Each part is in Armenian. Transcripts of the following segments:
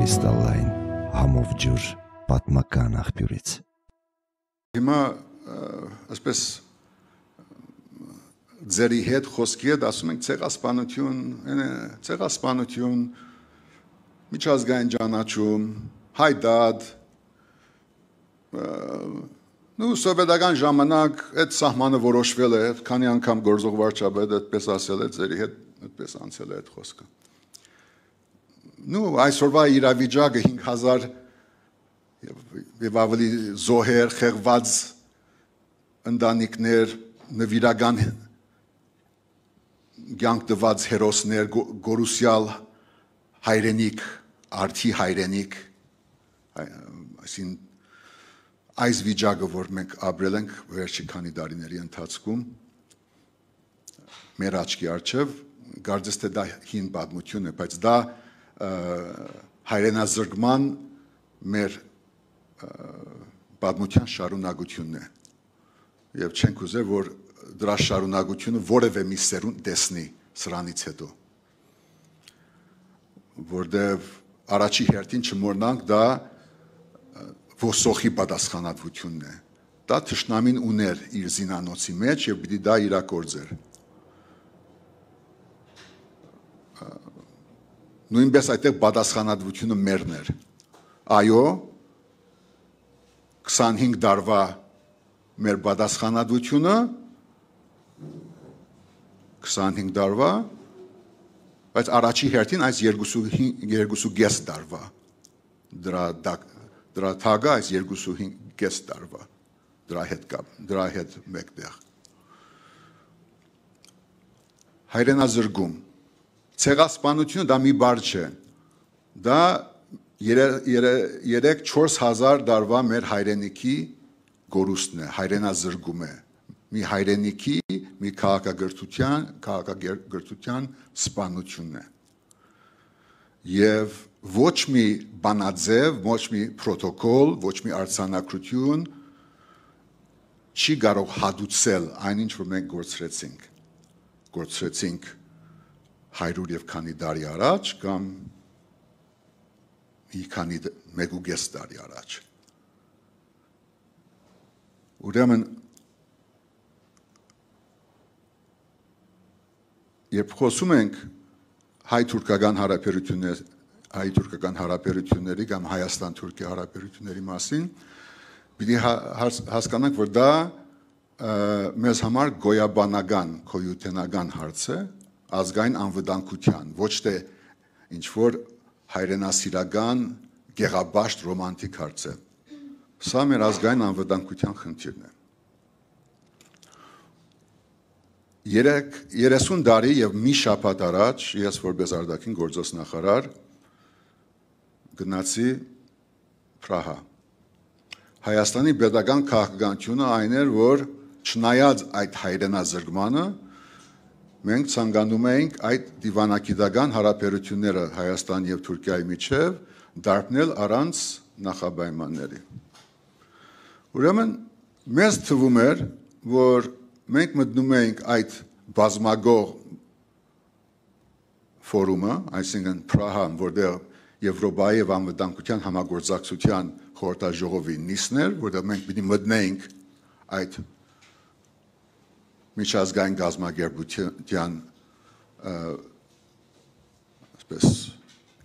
կրիստալային համով ջուր պատմական աղբյուրից։ Հիմա ասպես ձերի հետ խոսքի հետ ասում ենք ցեղասպանություն, ցեղասպանություն, միջազգային ճանաչում, հայդադ, նու սովետական ժամանակ այդ սահմանը որոշվել է, քանի անգամ գործող վարչապետը այդպես ասել է, ձերի հետ այդպես անցել է այդ խոսքը։ այդ նու այսօրվա իրավիճակը 5000 եւ ավելի զոհեր, խեղված ընտանիքներ, նվիրական ցանկ տված հերոսներ, գորուսյալ հայրենիք, արթի հայրենիք, այսին այս վիճակը, որ մենք ապրել ենք վերջի քանի տարիների ընթացքում, մեր աչքի առջև, կարծես թե դա հին պատմություն է, բայց դա հայրենազրկման մեր պատմության շարունակությունն է եւ չենք ուզե որ դրա շարունակությունը որևէ մի սերունդ տեսնի սրանից հետո որտեվ առաջի հերթին չմոռնանք դա ոսոխի պատասխանատվությունն է դա ճշնամին ուներ իր զինանոցի մեջ եւ պիտի դա իրակորձեր նույնպես այդտեղ պատասխանատվությունը մերն էր։ Այո 25 դարվա մեր պատասխանատվությունը 25 դարվա բայց առաջի հերթին այս 2.5 դարվա դրա դրա թագը այս 2.5 դարվա դրա հետ կապ դրա հետ մեկտեղ հայրենազրկում Ցեղասպանությունը դա մի բառ չէ։ Դա 3-4000 դարվա մեր հայրենիքի գորուստն է, հայրենազրկում է։ Մի հայրենիքի, մի քաղաքագործության, քաղաքագործության սպանությունն է։ Եվ ոչ մի բանաձև, ոչ մի պրոտոկոլ, ոչ մի արցանակություն չի կարող հադուցել այն ինչ որ մենք գործրեցինք։ Գործրեցինք 1918 100 եւ քանի տարի առաջ կամ մի քանի մեկուգես տարի առաջ։ Ուրեմն երբ խոսում ենք հայ-թուրքական հարաբերություններ, հայ-թուրքական հարաբերությունների կամ Հայաստան-Թուրքիա հարաբերությունների մասին, պիտի հա- հասկանանք, որ դա մեզ համար գոյաբանական, գոյութենական հարց է, ազգային անվտանգության, ոչ թե ինչ որ հայրենասիրական գեղաբաշտ ռոմանտիկ հարց է։ Սա մեր ազգային անվտանգության խնդիրն է։ Երեք 30 տարի եւ մի շաբաթ առաջ ես որպես արդակին գործոս նախարար գնացի Պրահա։ Հայաստանի pedagogan քաղաքականությունը այն էր, որ չնայած այդ հայրենազրկմանը, մենք ցանկանում ենք այդ դիվանագիտական հարաբերությունները Հայաստանի եւ Թուրքիայի միջև դարձնել առանց նախաբայմանների։ Ուրեմն մեզ թվում էր, որ մենք մտնում ենք այդ բազմագող ֆորումը, այսինքն Պրահան, որտեղ Եվրոպայի եւ անվտանգության համագործակցության խորհրդաժողովի նիսն էր, որտեղ մենք պիտի մտնենք այդ միջազգային գազագերբության այսպես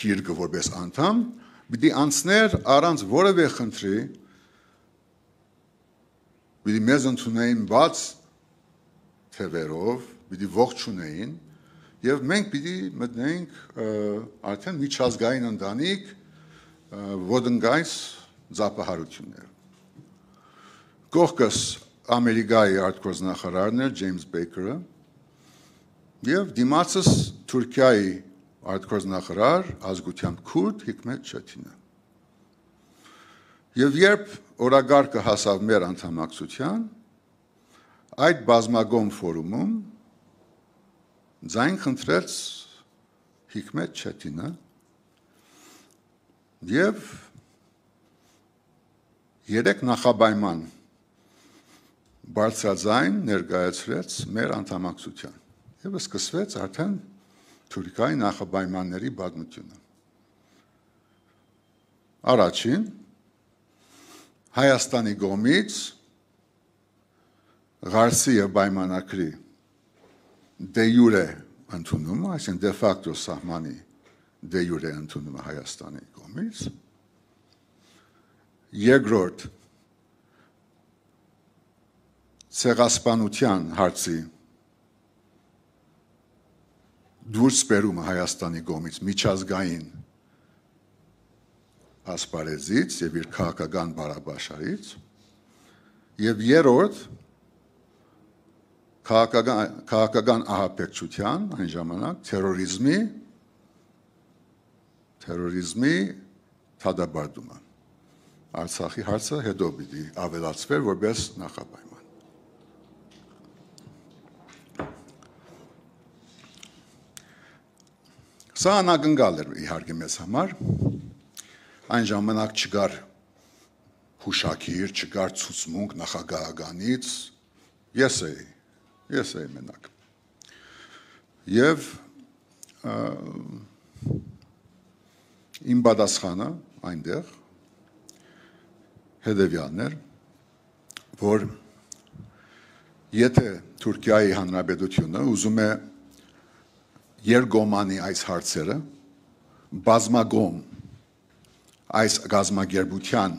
քիրկը որպես անդամ պիտի անցներ առանց որևէ խնդրի պիտի մեզ ընդունեին բաց թևերով պիտի ողջունեին եւ մենք պիտի մտնենք արդեն միջազգային ընտանիք ոդնգայս զապահարություններ կողքս Ամերիկայի արտգործնախարարն էր Ջեյմս Բեյքերը եւ դիմացս Թուրքիայի արտգործնախարար ազգությամբ քուրդ Հիկմետ Շաթինը։ Եվ երբ օրագարկը հասավ մեր անդամակցության, այդ բազմագոմ ֆորումում ձայն խնդրեց Հիկմետ Շաթինը եւ երեք նախաբայման բարձրաձայն ներկայացրեց մեր անդամակցության։ Եվ սկսվեց արդեն Թուրքիայի նախապայմանների բազմությունը։ Առաջին Հայաստանի գոմից Ղարսիե պայմանակրի դե յուրե ընդունումը, այսինքն դե ֆակտո սահմանի դե յուրե ընդունումը Հայաստանի կողմից։ Երկրորդ ցեղասպանության հարցի դուրս բերումը Հայաստանի գոմից միջազգային ասպարեզից եւ իր քաղաքական բարաբաշարից եւ երրորդ քաղաքական քաղաքական ահապեկչության այն ժամանակ terrorizmi terrorizmi թադաբարդումը Արցախի հարցը հետո պիտի ավելացվեր որպես նախապայման Սա անակնկալ էր իհարկե մեզ համար։ Այն ժամանակ չկար հուշակիր, չկար ցուցմունք նախագահականից։ Ես էի, ես էի մենակ։ Եվ իմ պատասխանը այնտեղ հետևյալն էր, որ եթե Թուրքիայի հանրապետությունը ուզում է երկգոմանի այս հարցերը բազմագոմ այս գազմագերբության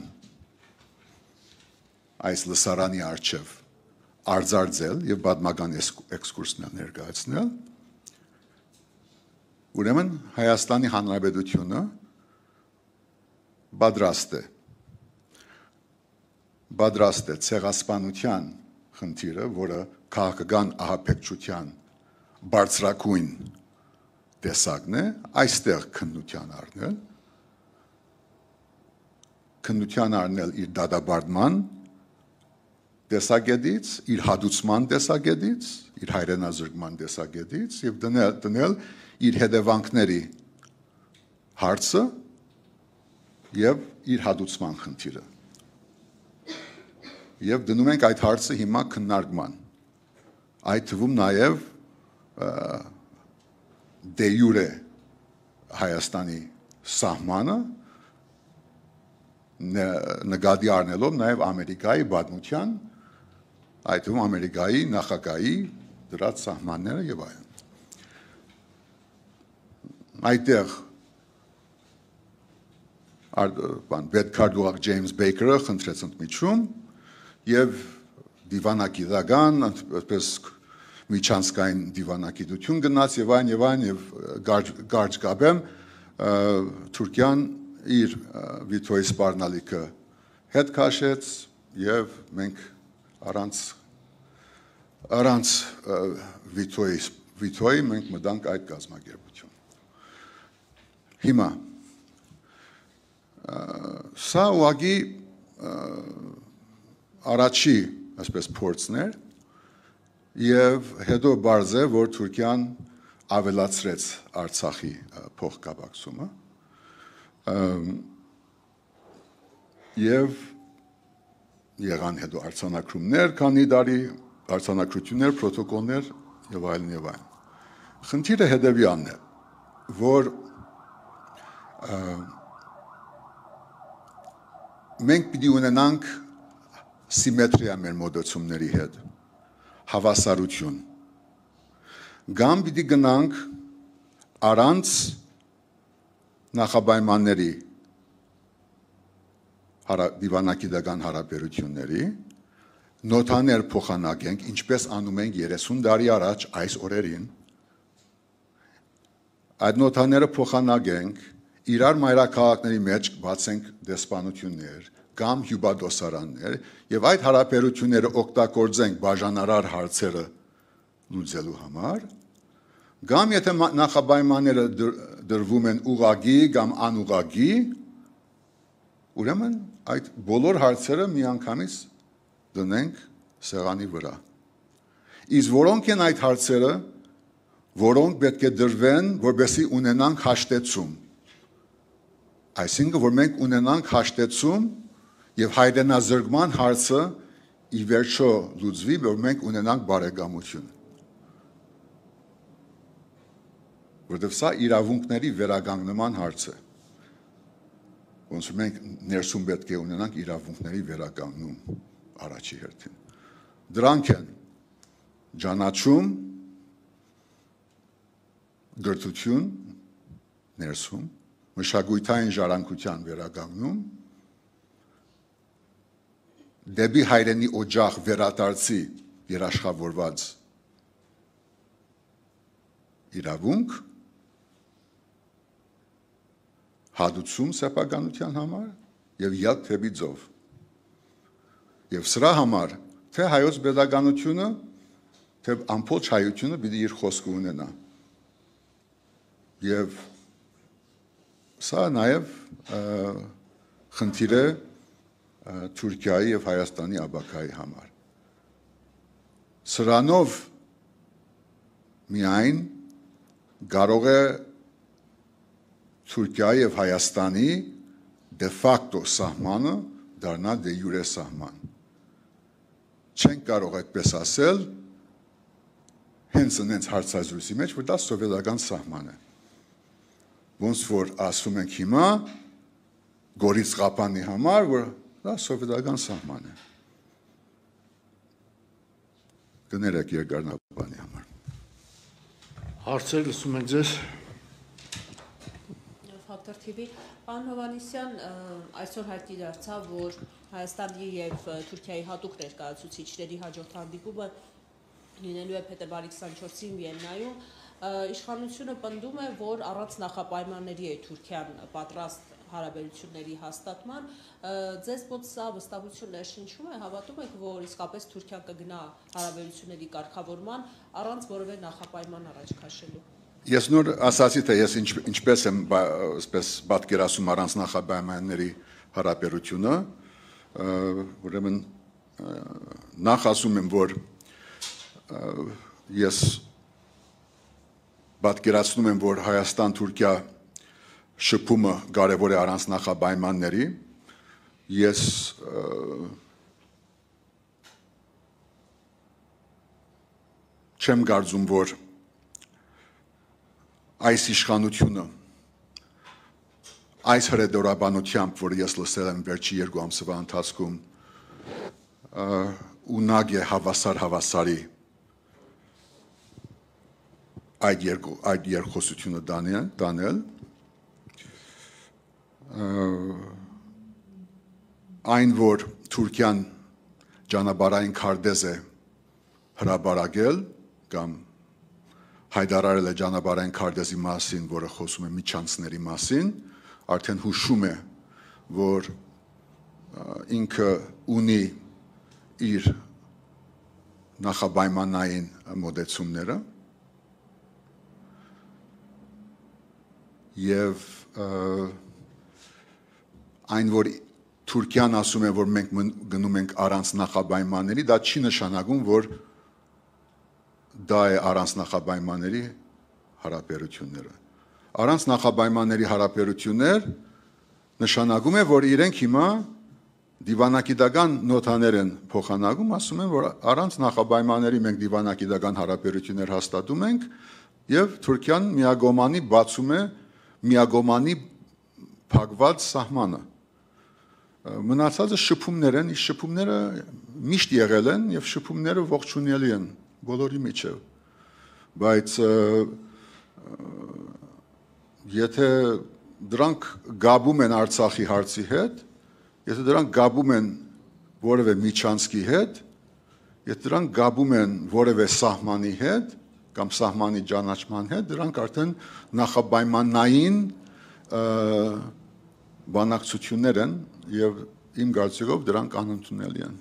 այս լսարանի արչև արձարձել եւ բադմական էքսկուրսներ ներկայացնել ուրեմն Հայաստանի Հանրապետությունը բادرաստ է բادرաստ է ցեղասպանության խնդիրը, որը քաղաքական ահապեկչության բարձրակույն տեսակն է, այստեղ քննության առնել, քննության առնել իր դադաբարդման տեսակետից, իր հադուցման տեսակետից, իր հայրենազրկման տեսակետից եւ դնել դնել իր հետևանքների հարցը եւ իր հադուցման խնդիրը։ Եվ դնում ենք այդ հարցը հիմա քննարկման։ Այդ թվում նաեւ և, դե յուրե Հայաստանի սահմանը նկատի առնելով նաև Ամերիկայի բադմության, այդ ում Ամերիկայի նախագահի դրած սահմանները եւ այլն։ Այդտեղ բան բետքարդուղ Ջեյմս Բեյքերը խնդրեց ընդմիջում եւ դիվանագիտական, այսպես միջանցքային դիվանագիտություն գնաց եւ այն եւ այն եւ Գարջ Գաբեմ Թուրքիան իր Վիտոյի սպառնալիքը հետ քաշեց եւ մենք առանց առանց Վիտոյի Վիտոյի մենք մտանք այդ կազմակերպություն։ Հիմա սա ուղղակի առաջի, այսպես փորձներ, եւ հետո բարձ է որ Թուրքիան ավելացրեց Արցախի փոխկապակցումը եւ եղան հետո արցանակրումներ, քանի դարի արցանակրություններ, պրոտոկոլներ եւ այլն եւ այլն։ Խնդիրը հետեւյանն է, որ մենք պիտի ունենանք սիմետրիա մեր մոտեցումների հետ։ Ա, հավասարություն։ Գամ պիտի գնանք առանց նախապայմանների դիվանագիտական հարաբերությունների նոթաներ փոխանակենք, ինչպես անում ենք 30 տարի առաջ այս օրերին։ Այդ նոթաները փոխանակենք, իրար մայրաքաղաքների մեջ բացենք դեսպանություններ, կամ հյուբադոսարաններ եւ այդ հարաբերությունները օգտագործենք բաժանարար հարցերը լուծելու համար կամ եթե նախապայմանները դր, դրվում են ուղագի կամ անուղագի ուրեմն այդ բոլոր հարցերը միանգամից դնենք սեղանի վրա իսկ որոնք են այդ հարցերը որոնք պետք է դրվեն, որովհետեւ ունենանք հաշտեցում։ Այսինքն, որ մենք ունենանք հաշտեցում եւ հայրենազրկման հարցը ի վերջո լուծվի, որ մենք ունենանք բարեկամություն։ Որտեւ սա իրավունքների վերագանգնման հարց է։ Ոնց որ մենք ներսում պետք է ունենանք իրավունքների վերականգնում առաջի հերթին։ Դրանք են ճանաչում, գրթություն ներսում, մշակույթային ժառանգության վերականգնում դեպի հայրենի օջախ վերադարձի երաշխավորված իրավունք հադուցում սեփականության համար եւ յատ թեպի ձով եւ սրա համար թե հայոց pedagogical թե ամբողջ հայությունը պիտի իր խոսքը ունենա եւ սա նաեւ խնդիր է Թուրքիայի եւ Հայաստանի աբակայի համար։ Սրանով միայն կարող է Թուրքիայի եւ Հայաստանի դե ֆակտո սահմանը դառնա դե յուրե սահման։ Չեն կարող այդպես ասել հենց այնց հարցազրույցի մեջ, որ դա սովետական սահման է։ Ոնց որ ասում ենք հիմա գորից ղապանի համար, որ Դա սովետական սահման է։ Կներեք երկարնաբանի համար։ Հարցեր լսում ենք ձեզ։ Ֆակտոր TV Պան Հովանեսյան այսօր հայտի դարձավ, որ Հայաստանի եւ Թուրքիայի հատուկ ներկայացուցիչների հաջորդ հանդիպումը լինելու է փետրվարի 24-ին Վիեննայում։ Իշխանությունը պնդում է, որ առանց նախապայմանների է Թուրքիան պատրաստ հարաբերությունների հաստատման, ձեզ մոտ սա վստահություն ներշնչում է, հավատում եք, որ իսկապես Թուրքիան կգնա հարաբերությունների կարգավորման առանց որևէ նախապայման առաջ քաշելու։ Ես նոր ասացի, թե ես ինչ, ինչպես եմ այսպես պատկերացում առանց նախապայմանների հարաբերությունը, ուրեմն նախ ասում եմ, որ ես պատկերացնում եմ, որ Հայաստան-Թուրքիա շփումը կարևոր է առանց նախաբայմանների։ Ես չեմ կարծում, որ այս իշխանությունը այս հրեդորաբանությամբ, որ ես լսել եմ վերջի երկու ամսվա ընթացքում, ունակ է հավասար հավասարի այդ երկու այդ երկխոսությունը Դանիել, Դանիել այն որ Թուրքիան ճանապարհային քարտեզ է հրաբարագել կամ հայտարարել է ճանապարհային քարտեզի մասին, որը խոսում է միջանցների մասին, արդեն հուշում է, որ ինքը ունի իր նախաբայմանային մոդեցումները եւ և, և այն որ Թուրքիան ասում է որ մենք գնում ենք առանց նախաբայմանների, դա չի նշանակում որ դա է առանց նախաբայմանների հարաբերությունները։ Առանց նախաբայմանների հարաբերություններ նշանակում է որ իրենք հիմա դիվանագիտական նոթաներ են փոխանակում, ասում են, որ առանց նախաբայմանների մենք դիվանագիտական հարաբերություններ հաստատում ենք եւ Թուրքիան միագոմանի բացում է միագոմանի փակված սահմանը մնացածը շփումներ են, շփումները միշտ եղել են եւ շփումները ողջունելի են բոլորի միջեւ։ Բայց եթե դրանք գաբում են Արցախի հարցի հետ, եթե դրանք գաբում են որևէ միջանցքի հետ, եթե դրանք գաբում են որևէ սահմանի հետ կամ սահմանի ճանաչման հետ, դրանք արդեն նախաբայմանային բանակցություններ են, եւ իմ գացերով դրանք անընդունելի են։